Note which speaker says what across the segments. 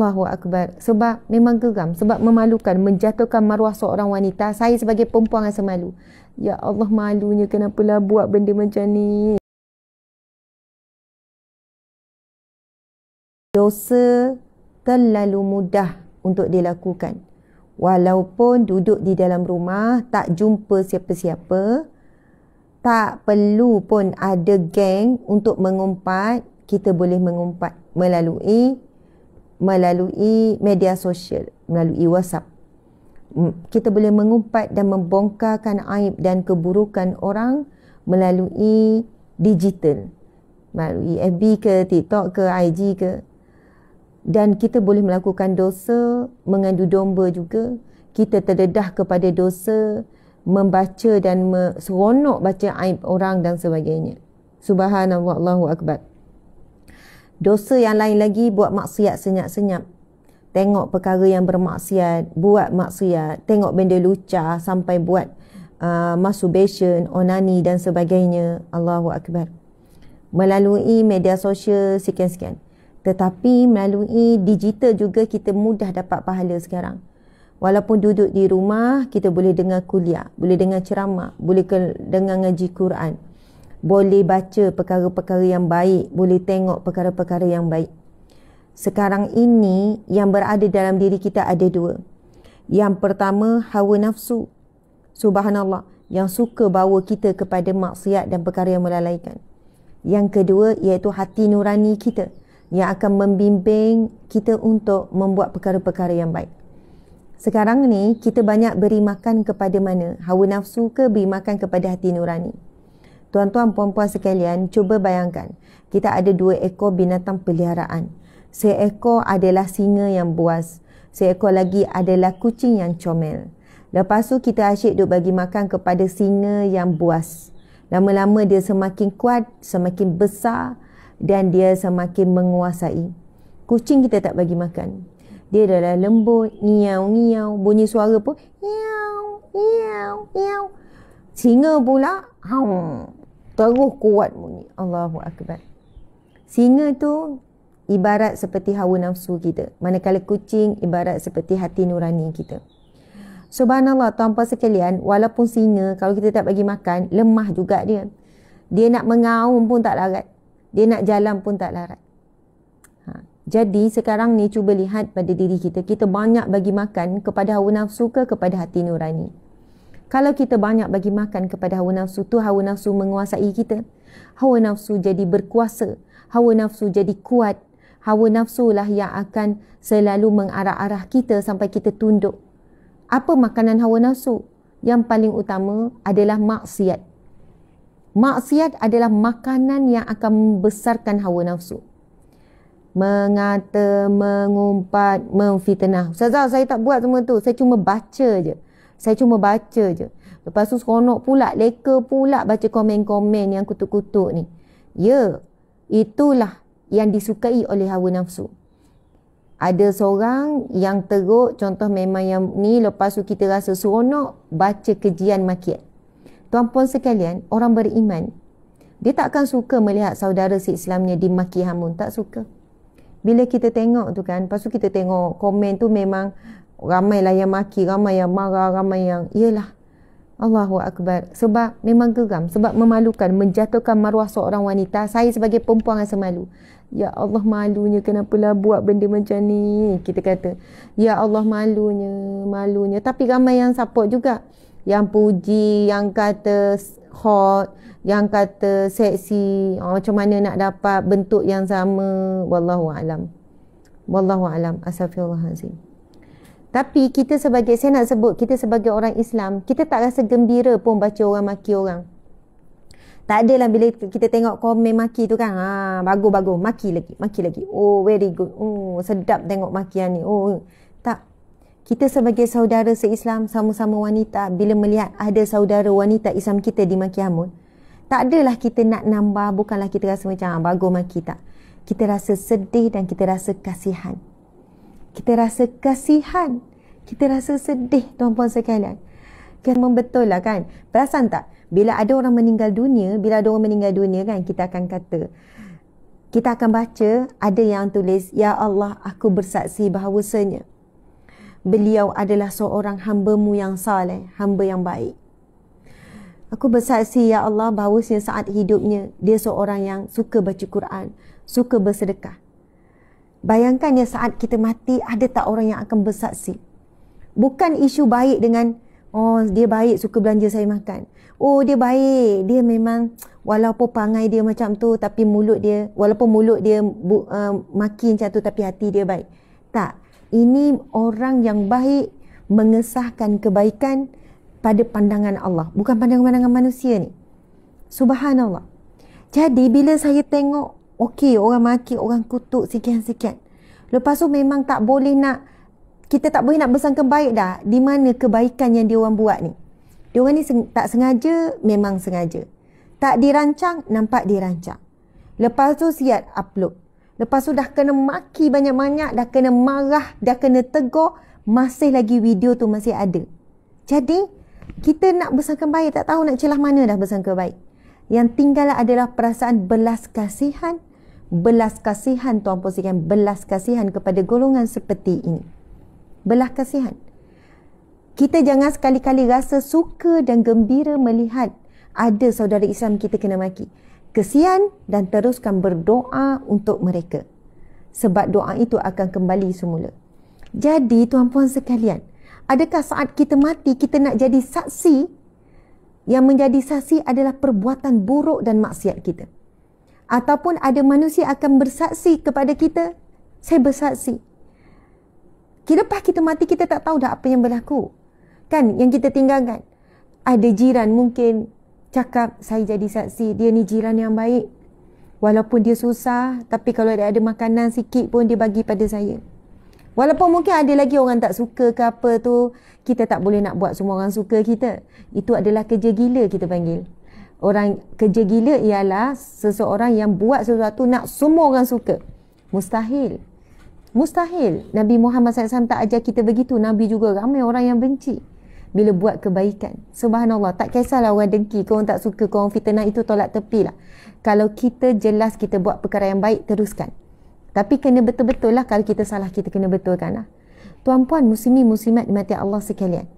Speaker 1: Allahu Akbar. Sebab memang geram. Sebab memalukan. Menjatuhkan maruah seorang wanita. Saya sebagai perempuan rasa malu. Ya Allah malunya kenapalah buat benda macam ni. Dosa terlalu mudah untuk dilakukan. Walaupun duduk di dalam rumah, tak jumpa siapa-siapa, tak perlu pun ada geng untuk mengumpat, kita boleh mengumpat melalui melalui media sosial, melalui WhatsApp. Kita boleh mengumpat dan membongkarkan aib dan keburukan orang melalui digital. Melalui FB ke, TikTok ke, IG ke. Dan kita boleh melakukan dosa, mengandu domba juga. Kita terdedah kepada dosa, membaca dan seronok baca aib orang dan sebagainya. Subhanallah, Allahu Akbar. Dosa yang lain lagi buat maksiat senyap-senyap. Tengok perkara yang bermaksiat, buat maksiat, tengok benda lucah sampai buat uh, masturbation, onani dan sebagainya. Allahu akbar. Melalui media sosial sekian-sekian. Tetapi melalui digital juga kita mudah dapat pahala sekarang. Walaupun duduk di rumah, kita boleh dengar kuliah, boleh dengar ceramah, boleh dengar ngaji Quran boleh baca perkara-perkara yang baik, boleh tengok perkara-perkara yang baik. Sekarang ini yang berada dalam diri kita ada dua. Yang pertama hawa nafsu. Subhanallah, yang suka bawa kita kepada maksiat dan perkara yang melalaikan. Yang kedua iaitu hati nurani kita yang akan membimbing kita untuk membuat perkara-perkara yang baik. Sekarang ni kita banyak beri makan kepada mana? Hawa nafsu ke beri makan kepada hati nurani? tuan-tuan puan-puan sekalian, cuba bayangkan. Kita ada dua ekor binatang peliharaan. Seekor adalah singa yang buas. Seekor lagi adalah kucing yang comel. Lepas tu kita asyik duk bagi makan kepada singa yang buas. Lama-lama dia semakin kuat, semakin besar dan dia semakin menguasai. Kucing kita tak bagi makan. Dia adalah lembut, niau-niau, bunyi suara pun niau, niau, niau. Singa pula, haum, teruh kuat bunyi. Allahu akbar. Singa tu ibarat seperti hawa nafsu kita. Manakala kucing ibarat seperti hati nurani kita. Subhanallah tuan-puan sekalian, walaupun singa kalau kita tak bagi makan, lemah juga dia. Dia nak mengaum pun tak larat. Dia nak jalan pun tak larat. Ha. Jadi sekarang ni cuba lihat pada diri kita. Kita banyak bagi makan kepada hawa nafsu ke kepada hati nurani. Kalau kita banyak bagi makan kepada hawa nafsu tu hawa nafsu menguasai kita. Hawa nafsu jadi berkuasa, hawa nafsu jadi kuat. Hawa nafsu lah yang akan selalu mengarah-arah kita sampai kita tunduk. Apa makanan hawa nafsu? Yang paling utama adalah maksiat. Maksiat adalah makanan yang akan membesarkan hawa nafsu. Mengata, mengumpat, memfitnah. Ustazah, saya tak buat semua tu. Saya cuma baca je. Saya cuma baca je. Lepas tu seronok pula, leka pula baca komen-komen yang kutuk-kutuk ni. Ya, itulah yang disukai oleh hawa nafsu. Ada seorang yang teruk, contoh memang yang ni lepas tu kita rasa seronok, baca kejian makian. Tuan puan sekalian, orang beriman, dia takkan suka melihat saudara si Islamnya di maki hamun, tak suka. Bila kita tengok tu kan, lepas tu kita tengok komen tu memang ramailah yang maki, ramai yang marah, ramai yang iyalah. Allahu akbar. Sebab memang geram, sebab memalukan, menjatuhkan maruah seorang wanita. Saya sebagai perempuan rasa malu. Ya Allah malunya kenapa lah buat benda macam ni Kita kata Ya Allah malunya malunya. Tapi ramai yang support juga Yang puji, yang kata hot Yang kata seksi oh, Macam mana nak dapat bentuk yang sama Wallahu Wallahu'alam Wallahu'alam Assalamualaikum tapi kita sebagai saya nak sebut kita sebagai orang Islam, kita tak rasa gembira pun baca orang maki orang. Tak adalah bila kita tengok komen maki tu kan. Ha, ah, bagus-bagus. Maki lagi. Maki lagi. Oh, very good. Oh, sedap tengok makian ni. Oh, tak. Kita sebagai saudara se-Islam, sama-sama wanita, bila melihat ada saudara wanita Islam kita di maki hamun, tak adalah kita nak nambah, bukanlah kita rasa macam, ha, bagus maki tak. Kita rasa sedih dan kita rasa kasihan kita rasa kasihan kita rasa sedih tuan-tuan sekalian kan betul lah kan perasan tak bila ada orang meninggal dunia bila ada orang meninggal dunia kan kita akan kata kita akan baca ada yang tulis ya Allah aku bersaksi bahawasanya beliau adalah seorang hamba-Mu yang saleh hamba yang baik aku bersaksi ya Allah bahawasanya saat hidupnya dia seorang yang suka baca Quran suka bersedekah Bayangkan ya saat kita mati ada tak orang yang akan bersaksi? Bukan isu baik dengan oh dia baik suka belanja saya makan. Oh dia baik, dia memang walaupun pangai dia macam tu tapi mulut dia walaupun mulut dia bu, uh, makin macam tu tapi hati dia baik. Tak. Ini orang yang baik mengesahkan kebaikan pada pandangan Allah, bukan pandangan-pandangan manusia ni. Subhanallah. Jadi bila saya tengok okey orang maki, orang kutuk sikit-sikit. Lepas tu memang tak boleh nak kita tak boleh nak bersangka baik dah di mana kebaikan yang dia orang buat ni. Dia orang ni seng, tak sengaja, memang sengaja. Tak dirancang, nampak dirancang. Lepas tu siap upload. Lepas tu dah kena maki banyak-banyak, dah kena marah, dah kena tegur, masih lagi video tu masih ada. Jadi, kita nak bersangka baik, tak tahu nak celah mana dah bersangka baik. Yang tinggal adalah perasaan belas kasihan belas kasihan tuan puan sekalian belas kasihan kepada golongan seperti ini belas kasihan kita jangan sekali-kali rasa suka dan gembira melihat ada saudara Islam kita kena maki kesian dan teruskan berdoa untuk mereka sebab doa itu akan kembali semula jadi tuan puan sekalian adakah saat kita mati kita nak jadi saksi yang menjadi saksi adalah perbuatan buruk dan maksiat kita ataupun ada manusia akan bersaksi kepada kita, saya bersaksi. Kira Kelepas kita mati, kita tak tahu dah apa yang berlaku. Kan, yang kita tinggalkan. Ada jiran mungkin cakap, saya jadi saksi, dia ni jiran yang baik. Walaupun dia susah, tapi kalau dia ada makanan sikit pun dia bagi pada saya. Walaupun mungkin ada lagi orang tak suka ke apa tu, kita tak boleh nak buat semua orang suka kita. Itu adalah kerja gila kita panggil. Orang kerja gila ialah seseorang yang buat sesuatu nak semua orang suka. Mustahil. Mustahil. Nabi Muhammad SAW tak ajar kita begitu. Nabi juga ramai orang yang benci. Bila buat kebaikan. Subhanallah. Tak kisahlah orang dengki. Kau tak suka. Kau fitnah itu tolak tepi lah. Kalau kita jelas kita buat perkara yang baik, teruskan. Tapi kena betul-betul lah kalau kita salah, kita kena betulkan lah. Tuan-puan, muslimi, muslimat, mati Allah sekalian.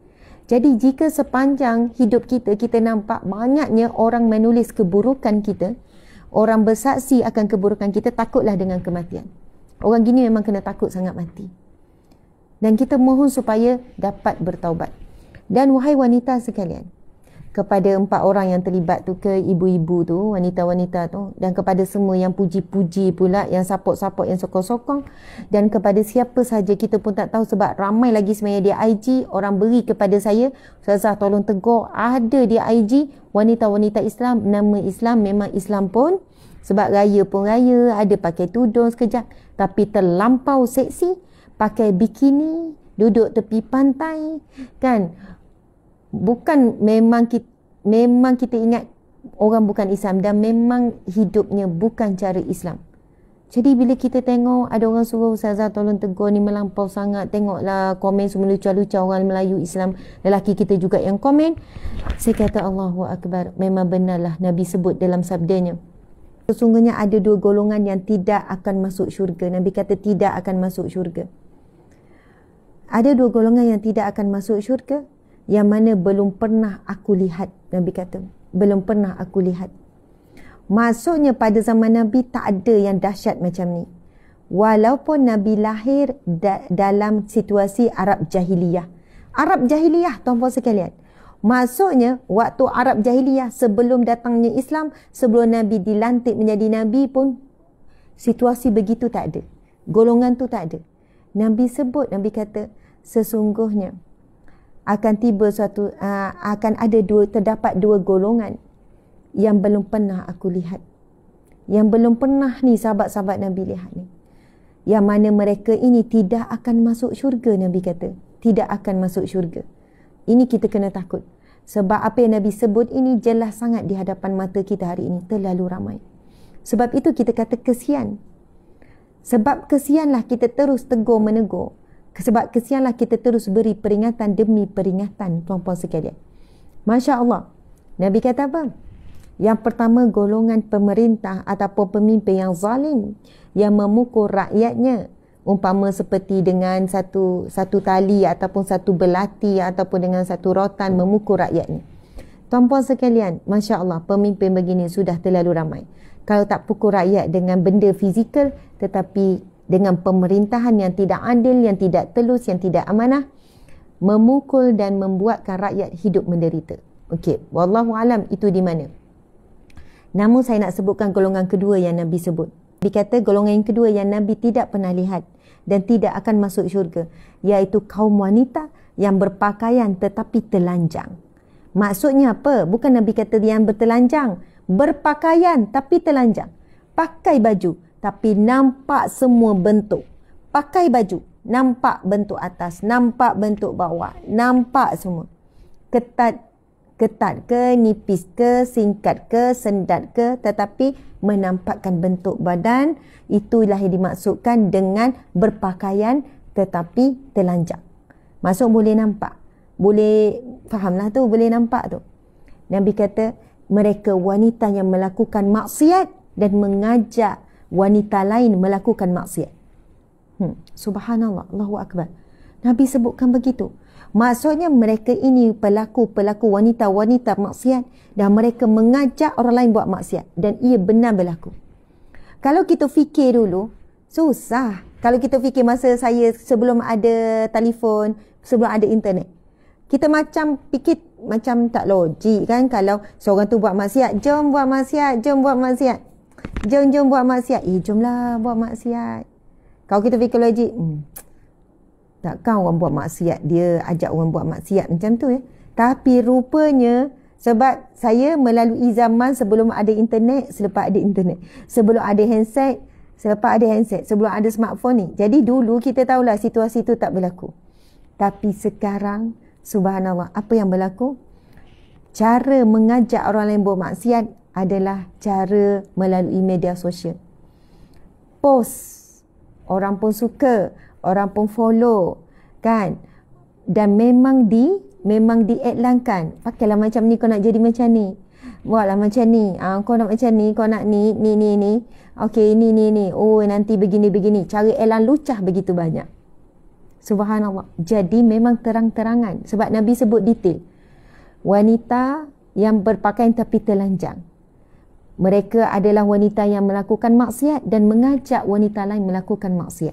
Speaker 1: Jadi jika sepanjang hidup kita kita nampak banyaknya orang menulis keburukan kita, orang bersaksi akan keburukan kita, takutlah dengan kematian. Orang gini memang kena takut sangat mati. Dan kita mohon supaya dapat bertaubat. Dan wahai wanita sekalian, kepada empat orang yang terlibat tu ke ibu-ibu tu wanita-wanita tu dan kepada semua yang puji-puji pula yang support-support yang sokong-sokong dan kepada siapa saja kita pun tak tahu sebab ramai lagi sebenarnya di IG orang beri kepada saya Ustazah tolong tegur ada di IG wanita-wanita Islam nama Islam memang Islam pun sebab raya pun raya ada pakai tudung sekejap tapi terlampau seksi pakai bikini duduk tepi pantai kan bukan memang kita memang kita ingat orang bukan Islam dan memang hidupnya bukan cara Islam. Jadi bila kita tengok ada orang suruh Ustazah tolong tegur ni melampau sangat. Tengoklah komen semua lucu-lucu orang Melayu Islam. Lelaki kita juga yang komen. Saya kata Allahu Akbar. Memang benarlah Nabi sebut dalam sabdanya. Sesungguhnya ada dua golongan yang tidak akan masuk syurga. Nabi kata tidak akan masuk syurga. Ada dua golongan yang tidak akan masuk syurga yang mana belum pernah aku lihat Nabi kata belum pernah aku lihat maksudnya pada zaman Nabi tak ada yang dahsyat macam ni walaupun Nabi lahir da- dalam situasi Arab Jahiliyah Arab Jahiliyah tuan-tuan sekalian Maksudnya waktu Arab Jahiliyah sebelum datangnya Islam, sebelum Nabi dilantik menjadi Nabi pun situasi begitu tak ada. Golongan tu tak ada. Nabi sebut, Nabi kata sesungguhnya akan tiba suatu uh, akan ada dua terdapat dua golongan yang belum pernah aku lihat yang belum pernah ni sahabat-sahabat Nabi lihat ni yang mana mereka ini tidak akan masuk syurga Nabi kata tidak akan masuk syurga ini kita kena takut sebab apa yang Nabi sebut ini jelas sangat di hadapan mata kita hari ini terlalu ramai sebab itu kita kata kesian sebab kesianlah kita terus tegur menegur sebab kesianlah kita terus beri peringatan demi peringatan tuan-puan sekalian. Masya Allah. Nabi kata apa? Yang pertama golongan pemerintah ataupun pemimpin yang zalim yang memukul rakyatnya umpama seperti dengan satu satu tali ataupun satu belati ataupun dengan satu rotan memukul rakyatnya. Tuan-puan sekalian, Masya Allah, pemimpin begini sudah terlalu ramai. Kalau tak pukul rakyat dengan benda fizikal, tetapi dengan pemerintahan yang tidak adil, yang tidak telus, yang tidak amanah, memukul dan membuatkan rakyat hidup menderita. Okey, wallahu alam itu di mana? Namun saya nak sebutkan golongan kedua yang Nabi sebut. Dikata golongan yang kedua yang Nabi tidak pernah lihat dan tidak akan masuk syurga, iaitu kaum wanita yang berpakaian tetapi telanjang. Maksudnya apa? Bukan Nabi kata dia yang bertelanjang, berpakaian tapi telanjang. Pakai baju, tapi nampak semua bentuk. Pakai baju, nampak bentuk atas, nampak bentuk bawah, nampak semua. Ketat ketat ke, nipis ke, singkat ke, sendat ke, tetapi menampakkan bentuk badan itulah yang dimaksudkan dengan berpakaian tetapi telanjang. Masuk boleh nampak. Boleh fahamlah tu, boleh nampak tu. Nabi kata, mereka wanita yang melakukan maksiat dan mengajak wanita lain melakukan maksiat. Hmm, subhanallah, Allahu Akbar. Nabi sebutkan begitu. Maksudnya mereka ini pelaku-pelaku wanita-wanita maksiat dan mereka mengajak orang lain buat maksiat dan ia benar berlaku. Kalau kita fikir dulu, susah. Kalau kita fikir masa saya sebelum ada telefon, sebelum ada internet. Kita macam fikir macam tak logik kan kalau seorang tu buat maksiat, jom buat maksiat, jom buat maksiat. Jom jom buat maksiat. Eh jomlah buat maksiat. Kalau kita fikir logik, hmm. Takkan orang buat maksiat dia ajak orang buat maksiat macam tu ya. Eh? Tapi rupanya sebab saya melalui zaman sebelum ada internet, selepas ada internet. Sebelum ada handset, selepas ada handset, sebelum ada smartphone ni. Jadi dulu kita tahulah situasi tu tak berlaku. Tapi sekarang subhanallah apa yang berlaku? Cara mengajak orang lain buat maksiat adalah cara melalui media sosial. Post. Orang pun suka. Orang pun follow. Kan? Dan memang di memang diadlankan. Pakailah macam ni kau nak jadi macam ni. Buatlah macam ni. Ah, kau nak macam ni. Kau nak ni. Ni, ni, ni. Okey, ni, ni, ni. Oh, nanti begini, begini. Cara elan lucah begitu banyak. Subhanallah. Jadi memang terang-terangan. Sebab Nabi sebut detail. Wanita yang berpakaian tapi telanjang. Mereka adalah wanita yang melakukan maksiat dan mengajak wanita lain melakukan maksiat.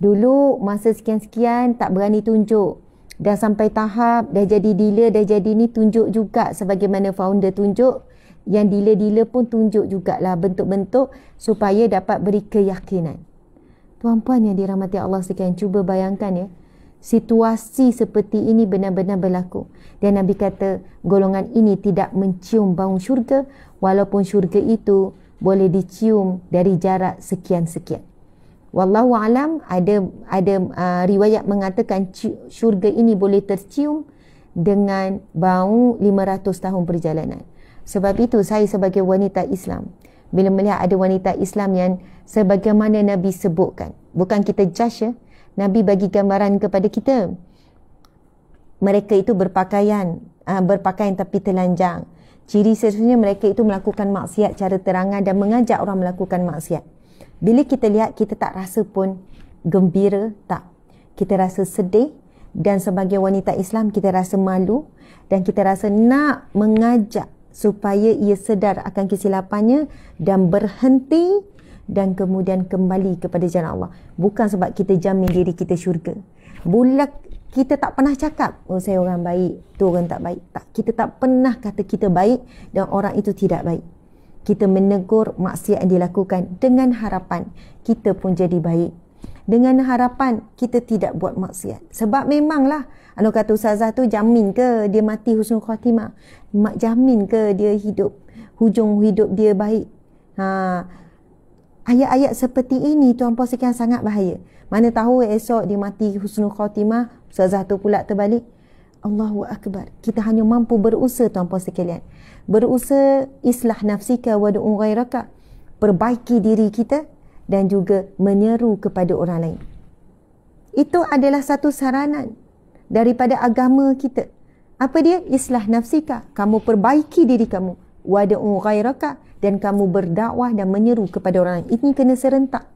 Speaker 1: Dulu masa sekian-sekian tak berani tunjuk. Dah sampai tahap, dah jadi dealer, dah jadi ni tunjuk juga sebagaimana founder tunjuk. Yang dealer-dealer pun tunjuk jugalah bentuk-bentuk supaya dapat beri keyakinan. Tuan-puan yang dirahmati Allah sekian, cuba bayangkan ya. Situasi seperti ini benar-benar berlaku. Dan Nabi kata golongan ini tidak mencium bau syurga walaupun syurga itu boleh dicium dari jarak sekian-sekian. Wallahu alam ada ada uh, riwayat mengatakan syurga ini boleh tercium dengan bau 500 tahun perjalanan. Sebab itu saya sebagai wanita Islam bila melihat ada wanita Islam yang sebagaimana Nabi sebutkan bukan kita judge ya Nabi bagi gambaran kepada kita mereka itu berpakaian uh, berpakaian tapi telanjang ciri seterusnya mereka itu melakukan maksiat cara terangan dan mengajak orang melakukan maksiat. Bila kita lihat, kita tak rasa pun gembira, tak. Kita rasa sedih dan sebagai wanita Islam, kita rasa malu dan kita rasa nak mengajak supaya ia sedar akan kesilapannya dan berhenti dan kemudian kembali kepada jalan Allah. Bukan sebab kita jamin diri kita syurga. Bulak, kita tak pernah cakap oh saya orang baik tu orang tak baik tak kita tak pernah kata kita baik dan orang itu tidak baik kita menegur maksiat yang dilakukan dengan harapan kita pun jadi baik dengan harapan kita tidak buat maksiat sebab memanglah anu kata ustazah tu jamin ke dia mati husnul khatimah mak jamin ke dia hidup hujung hidup dia baik ha ayat-ayat seperti ini tuan puan sekian sangat bahaya. Mana tahu esok dia mati husnul khatimah, ustazah tu pula terbalik. Allahu akbar. Kita hanya mampu berusaha tuan puan sekalian. Berusaha islah nafsika wa du'u ghairaka. Perbaiki diri kita dan juga menyeru kepada orang lain. Itu adalah satu saranan daripada agama kita. Apa dia? Islah nafsika. Kamu perbaiki diri kamu. Wada'u ghairaka dan kamu berdakwah dan menyeru kepada orang lain. Ini kena serentak.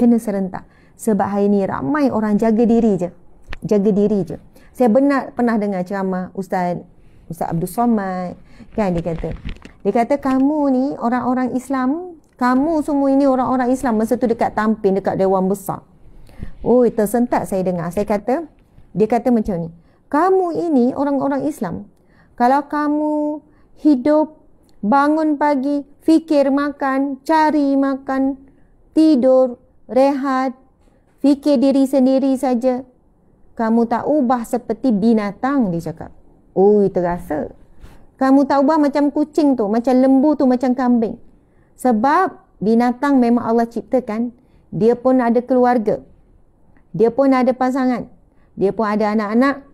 Speaker 1: Kena serentak. Sebab hari ini ramai orang jaga diri je. Jaga diri je. Saya benar pernah dengar ceramah Ustaz Ustaz Abdul Somad. Kan dia kata. Dia kata kamu ni orang-orang Islam. Kamu semua ini orang-orang Islam. Masa tu dekat Tampin, dekat Dewan Besar. Oh, tersentak saya dengar. Saya kata, dia kata macam ni. Kamu ini orang-orang Islam. Kalau kamu hidup, bangun pagi, fikir makan, cari makan, tidur, rehat, fikir diri sendiri saja. Kamu tak ubah seperti binatang, dia cakap. Ui, terasa. Kamu tak ubah macam kucing tu, macam lembu tu, macam kambing. Sebab binatang memang Allah ciptakan, dia pun ada keluarga. Dia pun ada pasangan. Dia pun ada anak-anak.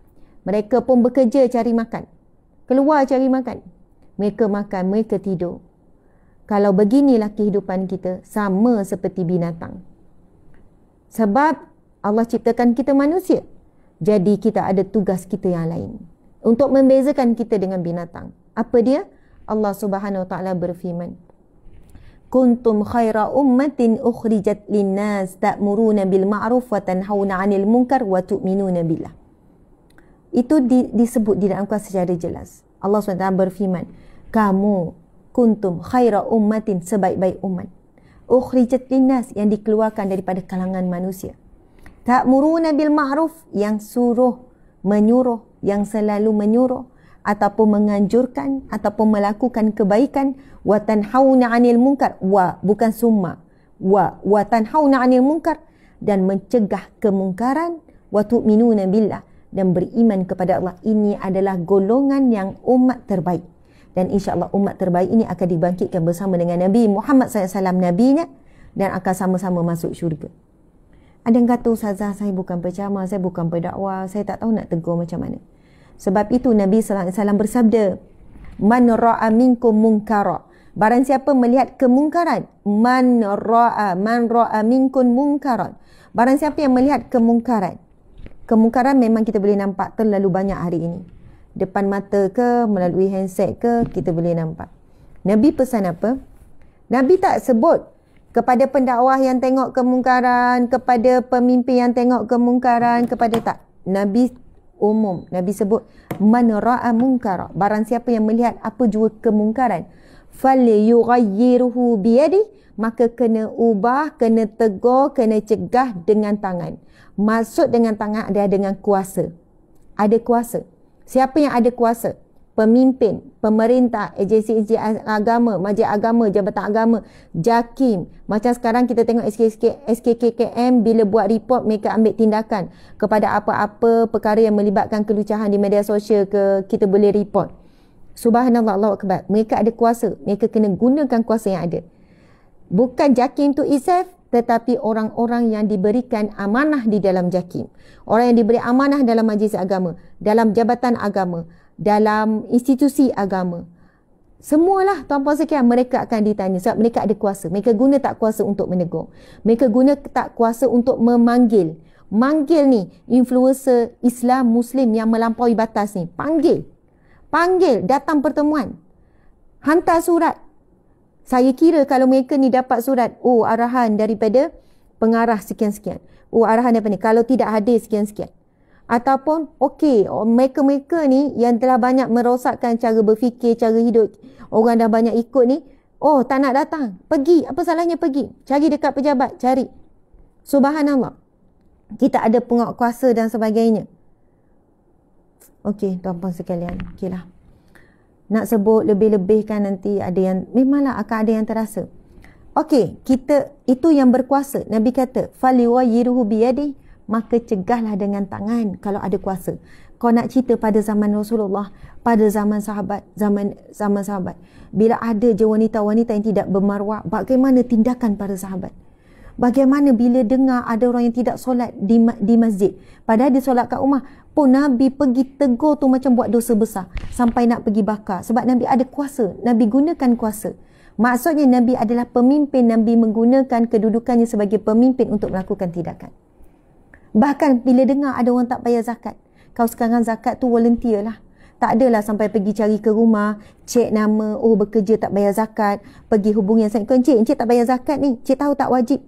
Speaker 1: Mereka pun bekerja cari makan. Keluar cari makan. Mereka makan, mereka tidur kalau beginilah kehidupan kita sama seperti binatang. Sebab Allah ciptakan kita manusia. Jadi kita ada tugas kita yang lain untuk membezakan kita dengan binatang. Apa dia? Allah Subhanahu Wa Taala berfirman kuntum khaira ummatin ukhrijat linnas ta'muruna bil ma'ruf wa tanhauna 'anil munkar wa tu'minuna billah itu di, disebut di dalam Quran secara jelas Allah SWT berfirman kamu kuntum khaira ummatin sebaik-baik umat. Ukhrijat linnas yang dikeluarkan daripada kalangan manusia. Tak Ta'muruna bil ma'ruf yang suruh, menyuruh, yang selalu menyuruh ataupun menganjurkan ataupun melakukan kebaikan wa tanhauna 'anil munkar wa bukan summa wa wa tanhauna 'anil munkar dan mencegah kemungkaran wa tu'minuna billah dan beriman kepada Allah ini adalah golongan yang umat terbaik dan insya-Allah umat terbaik ini akan dibangkitkan bersama dengan Nabi Muhammad SAW nabinya dan akan sama-sama masuk syurga. Ada yang kata Ustazah saya bukan pencama, saya bukan pendakwa, saya tak tahu nak tegur macam mana. Sebab itu Nabi SAW bersabda, "Man ra'a minkum munkara" Barang siapa melihat kemungkaran, man ra'a man ra'a minkum munkaran. Barang siapa yang melihat kemungkaran. Kemungkaran memang kita boleh nampak terlalu banyak hari ini depan mata ke melalui handset ke kita boleh nampak. Nabi pesan apa? Nabi tak sebut kepada pendakwah yang tengok kemungkaran, kepada pemimpin yang tengok kemungkaran, kepada tak. Nabi umum, Nabi sebut man ra'a munkara, barang siapa yang melihat apa jua kemungkaran, fal yughayyiruhu bi maka kena ubah, kena tegur, kena cegah dengan tangan. Maksud dengan tangan adalah dengan kuasa. Ada kuasa. Siapa yang ada kuasa? Pemimpin, pemerintah, agensi-agensi agama, majlis agama, jabatan agama, JAKIM. Macam sekarang kita tengok SKK, SKKKM bila buat report mereka ambil tindakan kepada apa-apa perkara yang melibatkan kelucahan di media sosial ke kita boleh report. Subhanallah Allah kebat, Mereka ada kuasa. Mereka kena gunakan kuasa yang ada. Bukan JAKIM tu itself tetapi orang-orang yang diberikan amanah di dalam JAKIM. Orang yang diberi amanah dalam majlis agama, dalam jabatan agama, dalam institusi agama. Semualah Tuan Puan Sekian mereka akan ditanya sebab mereka ada kuasa. Mereka guna tak kuasa untuk menegur. Mereka guna tak kuasa untuk memanggil. Manggil ni influencer Islam Muslim yang melampaui batas ni. Panggil. Panggil. Datang pertemuan. Hantar surat saya kira kalau mereka ni dapat surat oh arahan daripada pengarah sekian-sekian oh arahan daripada ni kalau tidak ada sekian-sekian ataupun okey oh, mereka-mereka ni yang telah banyak merosakkan cara berfikir cara hidup orang dah banyak ikut ni oh tak nak datang pergi apa salahnya pergi cari dekat pejabat cari subhanallah kita ada penguatkuasa dan sebagainya okey tuan-tuan sekalian okeylah nak sebut lebih-lebihkan nanti ada yang memanglah akan ada yang terasa. Okey, kita itu yang berkuasa. Nabi kata, "Faliwa yiruhu biyadi." Maka cegahlah dengan tangan kalau ada kuasa. Kau nak cerita pada zaman Rasulullah, pada zaman sahabat, zaman zaman sahabat. Bila ada je wanita-wanita yang tidak bermaruah, bagaimana tindakan para sahabat? bagaimana bila dengar ada orang yang tidak solat di, di masjid padahal dia solat kat rumah pun Nabi pergi tegur tu macam buat dosa besar sampai nak pergi bakar sebab Nabi ada kuasa Nabi gunakan kuasa maksudnya Nabi adalah pemimpin Nabi menggunakan kedudukannya sebagai pemimpin untuk melakukan tindakan bahkan bila dengar ada orang tak bayar zakat kau sekarang zakat tu volunteer lah tak adalah sampai pergi cari ke rumah, cek nama, oh bekerja tak bayar zakat, pergi hubungi yang sangat kau, encik, encik tak bayar zakat ni, encik tahu tak wajib,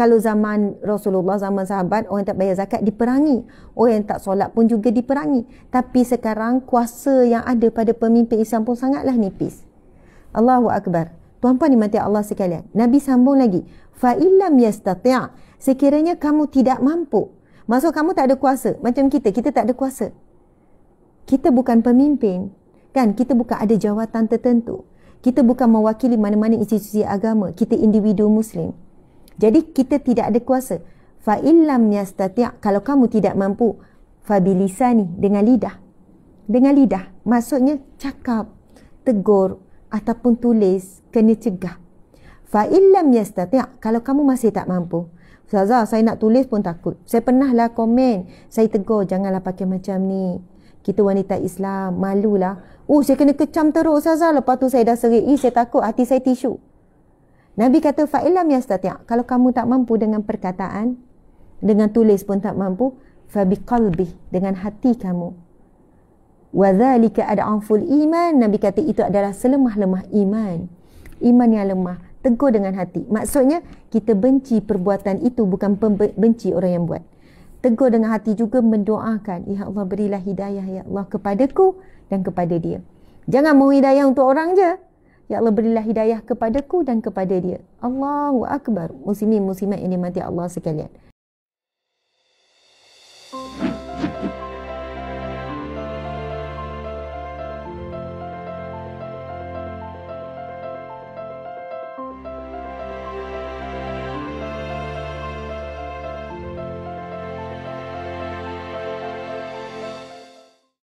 Speaker 1: kalau zaman Rasulullah zaman sahabat orang tak bayar zakat diperangi orang yang tak solat pun juga diperangi tapi sekarang kuasa yang ada pada pemimpin Islam pun sangatlah nipis Allahu akbar tuan-puan dimati Allah sekalian nabi sambung lagi fa illam yastati sekiranya kamu tidak mampu maksud kamu tak ada kuasa macam kita kita tak ada kuasa kita bukan pemimpin kan kita bukan ada jawatan tertentu kita bukan mewakili mana-mana institusi agama kita individu muslim jadi kita tidak ada kuasa. Fa illam yastati' kalau kamu tidak mampu fa bilisani dengan lidah. Dengan lidah maksudnya cakap, tegur ataupun tulis kena cegah. Fa illam yastati' kalau kamu masih tak mampu. Ustazah, saya nak tulis pun takut. Saya pernahlah komen. Saya tegur, janganlah pakai macam ni. Kita wanita Islam, malulah. Oh, saya kena kecam teruk, Ustazah. Lepas tu saya dah serik. Ih, saya takut. Hati saya tisu. Nabi kata fa'ilam ya yastati' kalau kamu tak mampu dengan perkataan dengan tulis pun tak mampu fa'bi kalbi dengan hati kamu ada ad'anful iman Nabi kata itu adalah selemah-lemah iman iman yang lemah tegur dengan hati maksudnya kita benci perbuatan itu bukan benci orang yang buat tegur dengan hati juga mendoakan ya Allah berilah hidayah ya Allah kepadaku dan kepada dia jangan mau hidayah untuk orang je Ya Allah berilah hidayah kepadaku dan kepada dia. Allahu Akbar. Muslimin muslimat ini mati Allah sekalian.